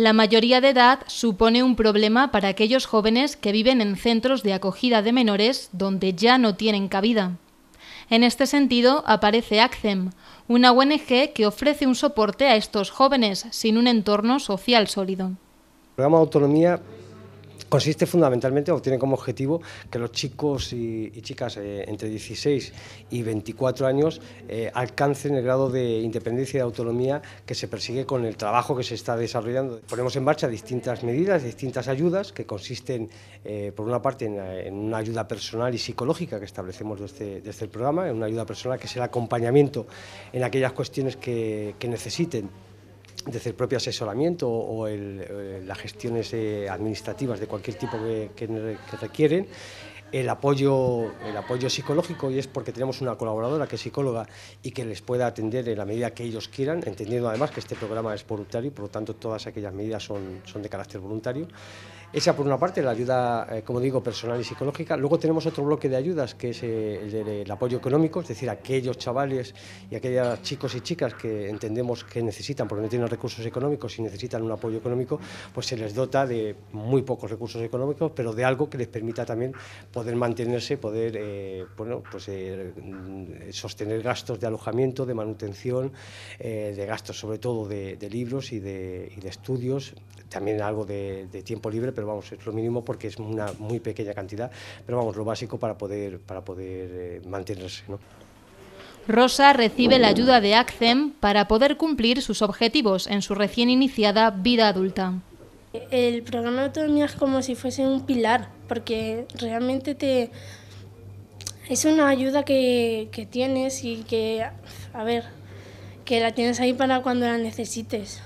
La mayoría de edad supone un problema para aquellos jóvenes que viven en centros de acogida de menores donde ya no tienen cabida. En este sentido aparece ACCEM, una ONG que ofrece un soporte a estos jóvenes sin un entorno social sólido. programa autonomía consiste fundamentalmente o tiene como objetivo que los chicos y, chicas eh, entre 16 y 24 años eh, alcancen el grado de independencia y de autonomía que se persigue con el trabajo que se está desarrollando. Ponemos en marcha distintas medidas, distintas ayudas que consisten, eh, por una parte, en, una ayuda personal y psicológica que establecemos desde, el este, este programa, en una ayuda personal que es el acompañamiento en aquellas cuestiones que necesiten de el propio asesoramiento o el, eh, las gestiones eh, administrativas de cualquier tipo que, que requieren, el apoyo, el apoyo psicológico y es porque tenemos una colaboradora que es psicóloga y que les pueda atender en la medida que ellos quieran, entendiendo además que este programa es voluntario y por lo tanto todas aquellas medidas son, son de carácter voluntario. Esa por una parte, la ayuda, eh, como digo, personal y psicológica. Luego tenemos otro bloque de ayudas que es eh, el apoyo económico, es decir, aquellos chavales y aquellas chicos y chicas que entendemos que necesitan, porque no tienen recursos económicos y necesitan un apoyo económico, pues se les dota de muy pocos recursos económicos, pero de algo que les permita también poder mantenerse, poder eh, bueno, pues, eh, mm, sostener gastos de alojamiento, de manutención, eh, de gastos sobre todo de, libros y de, estudios, también algo de, tiempo libre, pero vamos, es lo mínimo porque es una muy pequeña cantidad, pero vamos, lo básico para poder, para poder mantenerse. Rosa recibe la ayuda de ACCEM para poder cumplir sus objetivos en su recién iniciada vida adulta. El programa de autonomía es como si fuese un pilar, porque realmente te es una ayuda que, tienes y que, a ver, que la tienes ahí para cuando la necesites.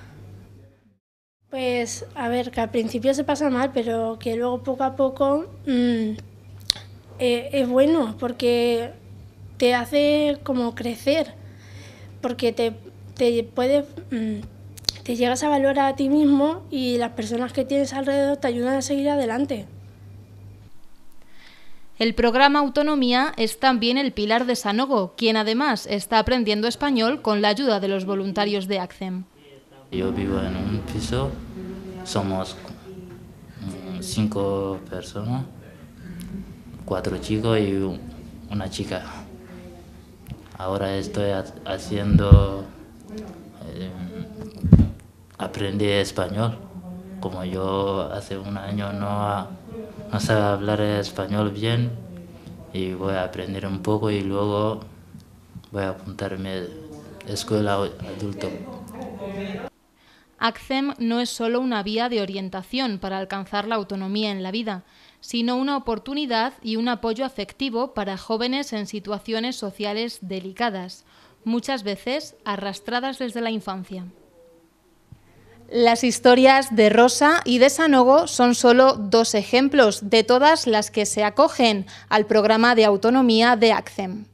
Pues, a ver, que al principio se pasa mal, pero que luego poco a poco mm, e, es bueno, porque te hace como crecer, porque te, te puede... Mm, te llegas a valorar a ti mismo y las personas que tienes alrededor te ayudan a seguir adelante. El programa Autonomía es también el pilar de Sanogo, quien además está aprendiendo español con la ayuda de los voluntarios de ACCEM. Yo vivo en un piso, somos mm, cinco personas, cuatro chicos y una chica. Ahora estoy haciendo aprendí español. Como yo hace un año no, no sabía hablar español bien, y voy a aprender un poco y luego voy a apuntarme a escuela adulto. ACCEM no es solo una vía de orientación para alcanzar la autonomía en la vida, sino una oportunidad y un apoyo afectivo para jóvenes en situaciones sociales delicadas, muchas veces arrastradas desde la infancia. Las historias de Rosa y de Sanogo son solo dos ejemplos de todas las que se acogen al programa de autonomía de ACCEM.